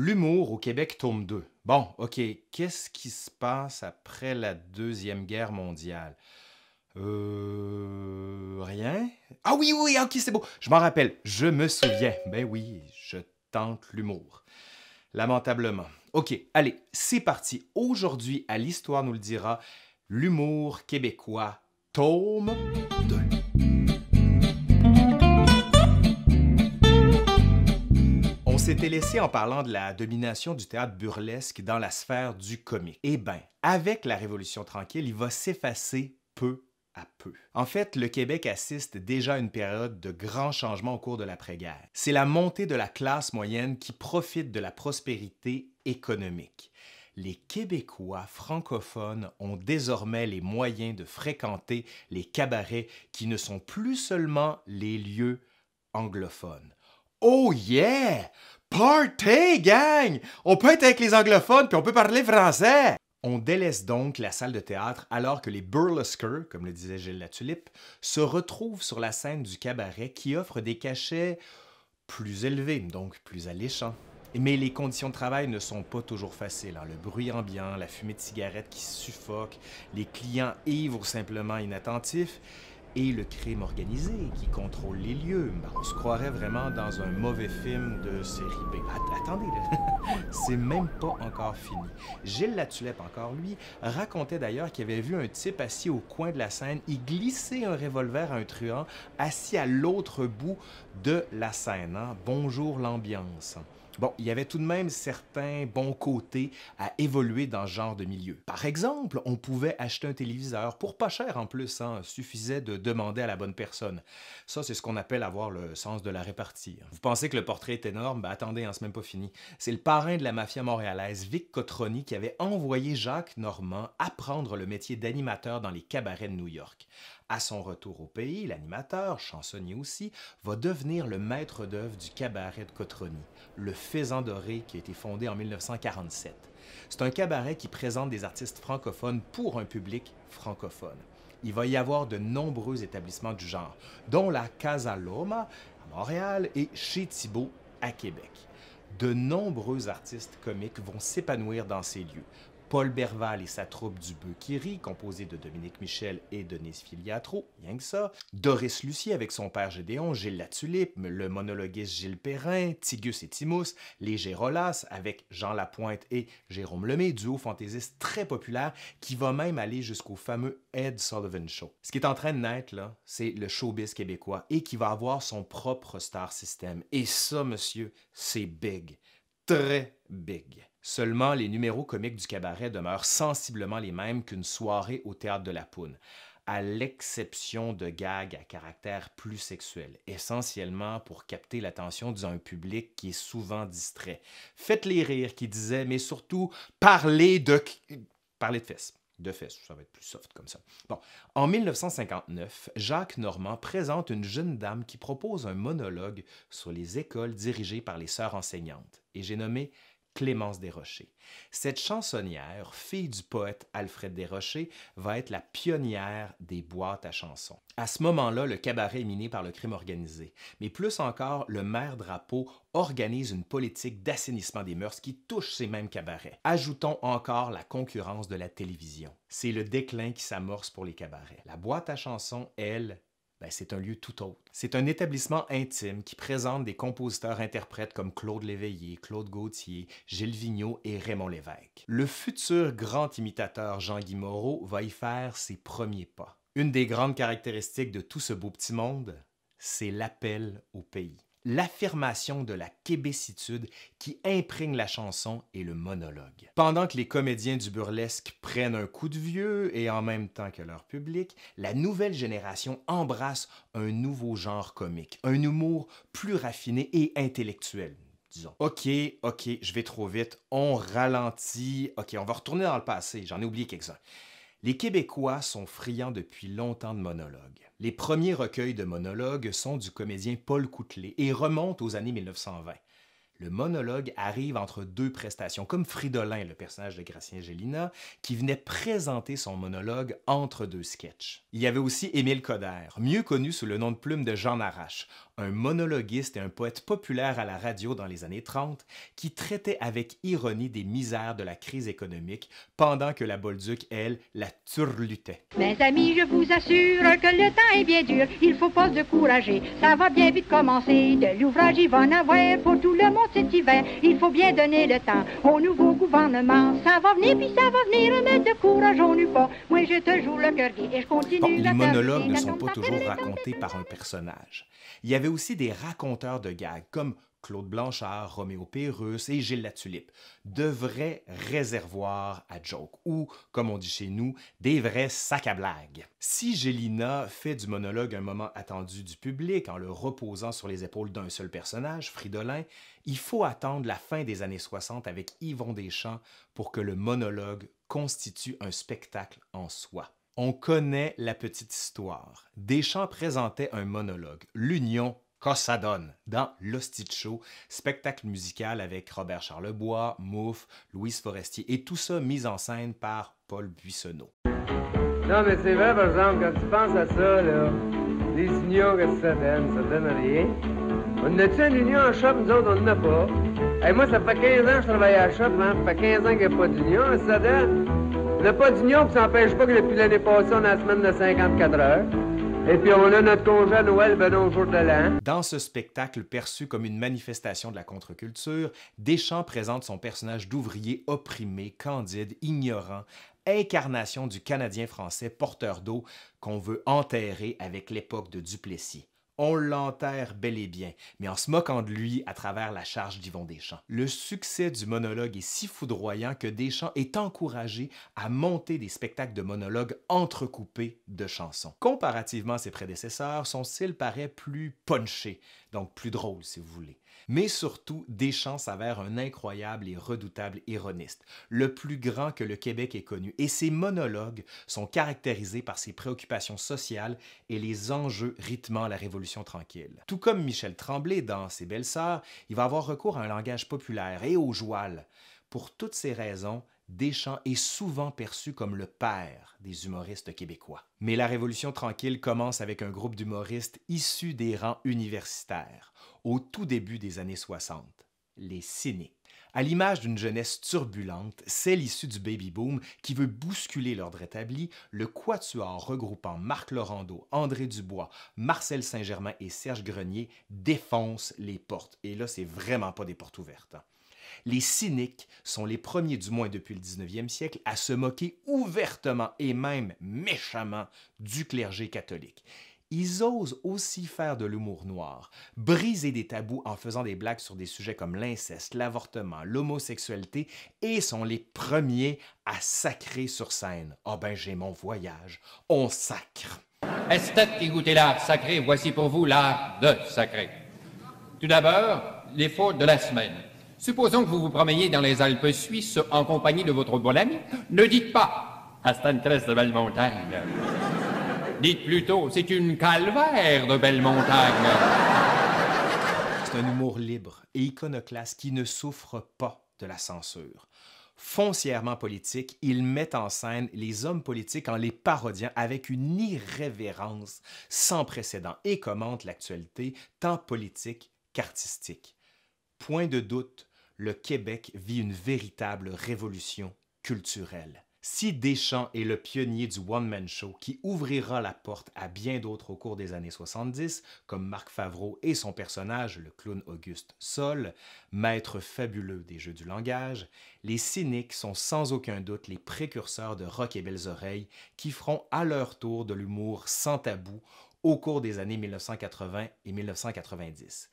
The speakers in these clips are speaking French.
L'humour au Québec, tome 2. Bon, OK, qu'est-ce qui se passe après la Deuxième Guerre mondiale? Euh... Rien? Ah oui, oui, ok, c'est beau. Je m'en rappelle. Je me souviens. Ben oui, je tente l'humour. Lamentablement. OK, allez, c'est parti. Aujourd'hui, à l'Histoire nous le dira, l'humour québécois, tome 2. s'était laissé en parlant de la domination du théâtre burlesque dans la sphère du comique. Eh bien, avec la Révolution tranquille, il va s'effacer peu à peu. En fait, le Québec assiste déjà à une période de grands changements au cours de l'après-guerre. C'est la montée de la classe moyenne qui profite de la prospérité économique. Les Québécois francophones ont désormais les moyens de fréquenter les cabarets qui ne sont plus seulement les lieux anglophones. Oh yeah! Party, gang! On peut être avec les anglophones puis on peut parler français! On délaisse donc la salle de théâtre alors que les burlesqueurs, comme le disait Gilles Latulippe, se retrouvent sur la scène du cabaret qui offre des cachets plus élevés, donc plus alléchants. Mais les conditions de travail ne sont pas toujours faciles. Hein. Le bruit ambiant, la fumée de cigarette qui suffoque, les clients ivres ou simplement inattentifs, et le crime organisé qui contrôle les lieux. Ben, on se croirait vraiment dans un mauvais film de série B. attendez, c'est même pas encore fini. Gilles Latulippe, encore lui, racontait d'ailleurs qu'il avait vu un type assis au coin de la scène y glisser un revolver à un truand assis à l'autre bout de la scène. Hein. Bonjour l'ambiance. Bon, il y avait tout de même certains bons côtés à évoluer dans ce genre de milieu. Par exemple, on pouvait acheter un téléviseur pour pas cher en plus, il hein, suffisait de demander à la bonne personne. Ça, c'est ce qu'on appelle avoir le sens de la répartie. Hein. Vous pensez que le portrait est énorme? Ben, attendez, hein, c'est même pas fini. C'est le parrain de la mafia montréalaise, Vic Cotroni, qui avait envoyé Jacques Normand apprendre le métier d'animateur dans les cabarets de New York. À son retour au pays, l'animateur, chansonnier aussi, va devenir le maître d'œuvre du cabaret de Cotroni, le Faisan Doré qui a été fondé en 1947. C'est un cabaret qui présente des artistes francophones pour un public francophone. Il va y avoir de nombreux établissements du genre, dont la Casa Loma à Montréal et chez Thibault à Québec. De nombreux artistes comiques vont s'épanouir dans ces lieux, Paul Berval et sa troupe du Beukiri, composée de Dominique Michel et Denise Filiatro, rien que ça, Doris Lucie avec son père Gédéon, Gilles Latulippe, le monologuiste Gilles Perrin, Tigus et Timus, les Gérolas avec Jean Lapointe et Jérôme Lemay, duo fantaisiste très populaire qui va même aller jusqu'au fameux Ed Sullivan Show. Ce qui est en train de naître, là, c'est le showbiz québécois et qui va avoir son propre star system. Et ça, monsieur, c'est big. Très big. Seulement, les numéros comiques du cabaret demeurent sensiblement les mêmes qu'une soirée au théâtre de la Poune, à l'exception de gags à caractère plus sexuel, essentiellement pour capter l'attention d'un public qui est souvent distrait. Faites-les rire, qui disait, mais surtout, parlez de... parlez de fesses de fesses, ça va être plus soft comme ça. Bon, en 1959, Jacques Normand présente une jeune dame qui propose un monologue sur les écoles dirigées par les sœurs enseignantes, et j'ai nommé Clémence Desrochers. Cette chansonnière, fille du poète Alfred Desrochers, va être la pionnière des boîtes à chansons. À ce moment-là, le cabaret est miné par le crime organisé, mais plus encore, le maire Drapeau organise une politique d'assainissement des mœurs qui touche ces mêmes cabarets. Ajoutons encore la concurrence de la télévision. C'est le déclin qui s'amorce pour les cabarets. La boîte à chansons, elle, ben, c'est un lieu tout autre. C'est un établissement intime qui présente des compositeurs-interprètes comme Claude Léveillé, Claude Gauthier, Gilles Vigneault et Raymond Lévesque. Le futur grand imitateur Jean-Guy Moreau va y faire ses premiers pas. Une des grandes caractéristiques de tout ce beau petit monde, c'est l'appel au pays l'affirmation de la québécitude qui imprègne la chanson et le monologue. Pendant que les comédiens du burlesque prennent un coup de vieux et en même temps que leur public, la nouvelle génération embrasse un nouveau genre comique, un humour plus raffiné et intellectuel. Disons. Ok, ok, je vais trop vite, on ralentit, ok, on va retourner dans le passé, j'en ai oublié quelques-uns. Les Québécois sont friands depuis longtemps de monologues. Les premiers recueils de monologues sont du comédien Paul Coutelet et remontent aux années 1920 le monologue arrive entre deux prestations, comme Fridolin, le personnage de Gracien Gélina, qui venait présenter son monologue entre deux sketchs. Il y avait aussi Émile Coderre, mieux connu sous le nom de plume de Jean Arrache, un monologuiste et un poète populaire à la radio dans les années 30, qui traitait avec ironie des misères de la crise économique, pendant que la Bolduc, elle, la turlutait. Mes amis, je vous assure que le temps est bien dur, il faut pas se décourager, ça va bien vite commencer, de l'ouvrage il va en avoir pour tout le monde cet hiver. Il faut bien donner le temps au nouveau gouvernement. Ça va venir, puis ça va venir remettre de courage pas. Moi, j'ai toujours le cœur et je continue. Bon, les monologues ne sont pas toujours racontés par un personnage. Il y avait aussi des raconteurs de gags, comme Claude Blanchard, Roméo Pérus et Gilles Latulippe, de vrais réservoirs à jokes ou, comme on dit chez nous, des vrais sacs à blagues. Si Gélina fait du monologue un moment attendu du public en le reposant sur les épaules d'un seul personnage, Fridolin, il faut attendre la fin des années 60 avec Yvon Deschamps pour que le monologue constitue un spectacle en soi. On connaît la petite histoire. Deschamps présentait un monologue, l'union Qu'est-ce ça donne dans l'hostie show, spectacle musical avec Robert Charlebois, Mouffe, Louise Forestier et tout ça mis en scène par Paul Buissonneau. Non, mais c'est vrai, par exemple, quand tu penses à ça, là, les signaux, que ça donne? Ça donne rien. On a-tu une union en shop? Nous autres, on n'en a pas. Et moi, ça fait 15 ans que je travaille à shop, hein? Ça fait 15 ans qu'il n'y a pas d'union, hein, ça donne. on pas d'union, ça n'empêche pas que depuis l'année passée, on a la semaine de 54 heures. Et puis on a notre Noël, ben, jour de l'an. Dans ce spectacle perçu comme une manifestation de la contre-culture, Deschamps présente son personnage d'ouvrier opprimé, candide, ignorant, incarnation du Canadien français porteur d'eau qu'on veut enterrer avec l'époque de Duplessis on l'enterre bel et bien, mais en se moquant de lui à travers la charge d'Yvon Deschamps. Le succès du monologue est si foudroyant que Deschamps est encouragé à monter des spectacles de monologues entrecoupés de chansons. Comparativement à ses prédécesseurs, son style paraît plus punché, donc plus drôle si vous voulez. Mais surtout, Deschamps s'avère un incroyable et redoutable ironiste, le plus grand que le Québec ait connu, et ses monologues sont caractérisés par ses préoccupations sociales et les enjeux rythmant la Révolution tranquille. Tout comme Michel Tremblay dans Ses belles-sœurs, il va avoir recours à un langage populaire et au joual. Pour toutes ces raisons, Deschamps est souvent perçu comme le père des humoristes québécois. Mais la Révolution tranquille commence avec un groupe d'humoristes issus des rangs universitaires, au tout début des années 60, les ciné, À l'image d'une jeunesse turbulente, celle issue du baby-boom qui veut bousculer l'ordre établi, le quatuor regroupant Marc Lorando, André Dubois, Marcel Saint-Germain et Serge Grenier défonce les portes. Et là, c'est vraiment pas des portes ouvertes. Hein. Les cyniques sont les premiers, du moins depuis le 19e siècle, à se moquer ouvertement et même méchamment du clergé catholique. Ils osent aussi faire de l'humour noir, briser des tabous en faisant des blagues sur des sujets comme l'inceste, l'avortement, l'homosexualité, et sont les premiers à sacrer sur scène. Ah oh ben j'ai mon voyage, on sacre. que tu goûtez l'art sacré, voici pour vous l'art de sacré. Tout d'abord, les fautes de la semaine. Supposons que vous vous promeniez dans les Alpes suisses en compagnie de votre bon ami. Ne dites pas « Ah, de belle montagne ». Dites plutôt « C'est une calvaire de belle montagne ». C'est un humour libre et iconoclaste qui ne souffre pas de la censure. Foncièrement politique, il met en scène les hommes politiques en les parodiant avec une irrévérence sans précédent et commente l'actualité tant politique qu'artistique. Point de doute le Québec vit une véritable révolution culturelle. Si Deschamps est le pionnier du one-man show qui ouvrira la porte à bien d'autres au cours des années 70, comme Marc Favreau et son personnage, le clown Auguste Sol, maître fabuleux des jeux du langage, les cyniques sont sans aucun doute les précurseurs de Rock et Belles Oreilles qui feront à leur tour de l'humour sans tabou au cours des années 1980 et 1990.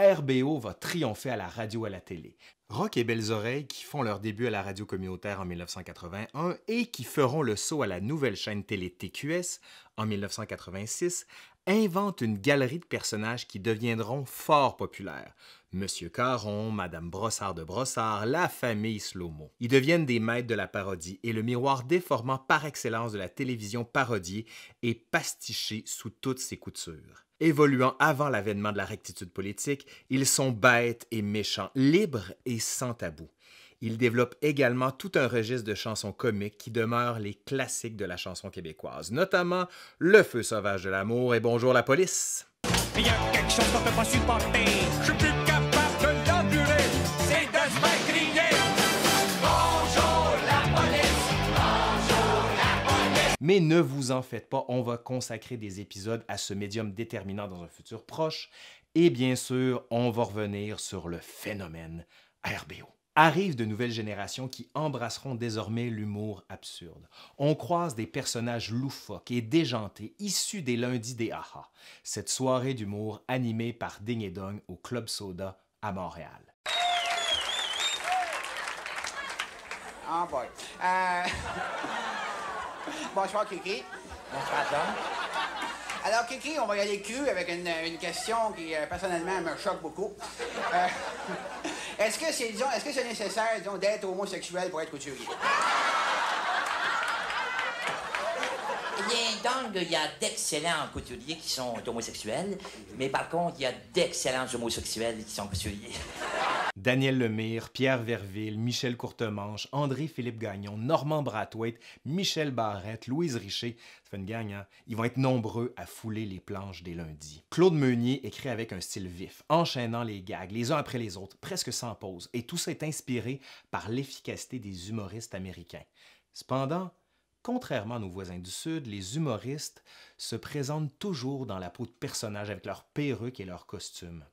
RBO va triompher à la radio et à la télé. Rock et Belles Oreilles qui font leur début à la radio communautaire en 1981 et qui feront le saut à la nouvelle chaîne télé TQS en 1986 inventent une galerie de personnages qui deviendront fort populaires. Monsieur Caron, Madame Brossard de Brossard, la famille Slomo. Ils deviennent des maîtres de la parodie et le miroir déformant par excellence de la télévision parodiée est pastiché sous toutes ses coutures. Évoluant avant l'avènement de la rectitude politique, ils sont bêtes et méchants, libres et sans tabou. Ils développent également tout un registre de chansons comiques qui demeurent les classiques de la chanson québécoise, notamment Le feu sauvage de l'amour et Bonjour la police. Mais ne vous en faites pas, on va consacrer des épisodes à ce médium déterminant dans un futur proche. Et bien sûr, on va revenir sur le phénomène RBO. Arrivent de nouvelles générations qui embrasseront désormais l'humour absurde. On croise des personnages loufoques et déjantés issus des lundis des Aha, cette soirée d'humour animée par Ding et Dong au Club Soda à Montréal. Ah, euh, Bonsoir, Kiki. Bonsoir, Tom. Alors, Kiki, on va y aller cru avec une, question qui, euh, personnellement, me choque beaucoup. Euh, est-ce que c'est, est-ce que c'est nécessaire, d'être homosexuel pour être couturier? Bien, donc, il y a d'excellents couturiers qui sont homosexuels, mais par contre, il y a d'excellents homosexuels qui sont couturiers. Daniel Lemire, Pierre Verville, Michel Courtemanche, André-Philippe Gagnon, Normand Brathwaite, Michel Barrette, Louise Richer, ça fait une gang, hein? Ils vont être nombreux à fouler les planches des lundis. Claude Meunier écrit avec un style vif, enchaînant les gags les uns après les autres, presque sans pause, et tout ça est inspiré par l'efficacité des humoristes américains. Cependant, Contrairement à nos voisins du Sud, les humoristes se présentent toujours dans la peau de personnages avec leurs perruques et leurs costumes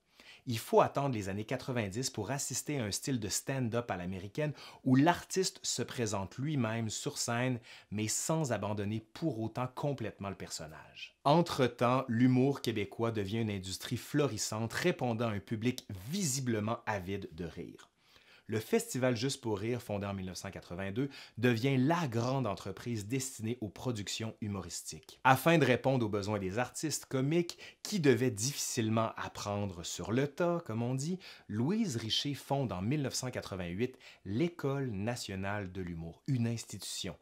il faut attendre les années 90 pour assister à un style de stand-up à l'américaine où l'artiste se présente lui-même sur scène, mais sans abandonner pour autant complètement le personnage. Entre-temps, l'humour québécois devient une industrie florissante répondant à un public visiblement avide de rire le Festival Juste pour Rire, fondé en 1982, devient la grande entreprise destinée aux productions humoristiques. Afin de répondre aux besoins des artistes comiques qui devaient difficilement apprendre sur le tas, comme on dit, Louise Richer fonde en 1988 l'École nationale de l'humour, une institution.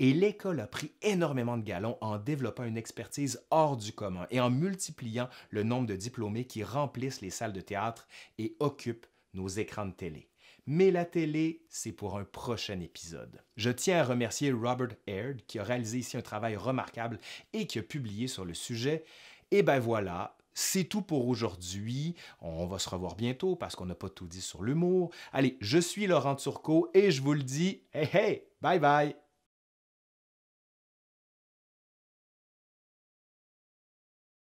Et l'école a pris énormément de galons en développant une expertise hors du commun et en multipliant le nombre de diplômés qui remplissent les salles de théâtre et occupent nos écrans de télé mais la télé, c'est pour un prochain épisode. Je tiens à remercier Robert Aird qui a réalisé ici un travail remarquable et qui a publié sur le sujet. Et ben voilà, c'est tout pour aujourd'hui. On va se revoir bientôt parce qu'on n'a pas tout dit sur l'humour. Allez, je suis Laurent Turcot et je vous le dis, hey hey, bye bye!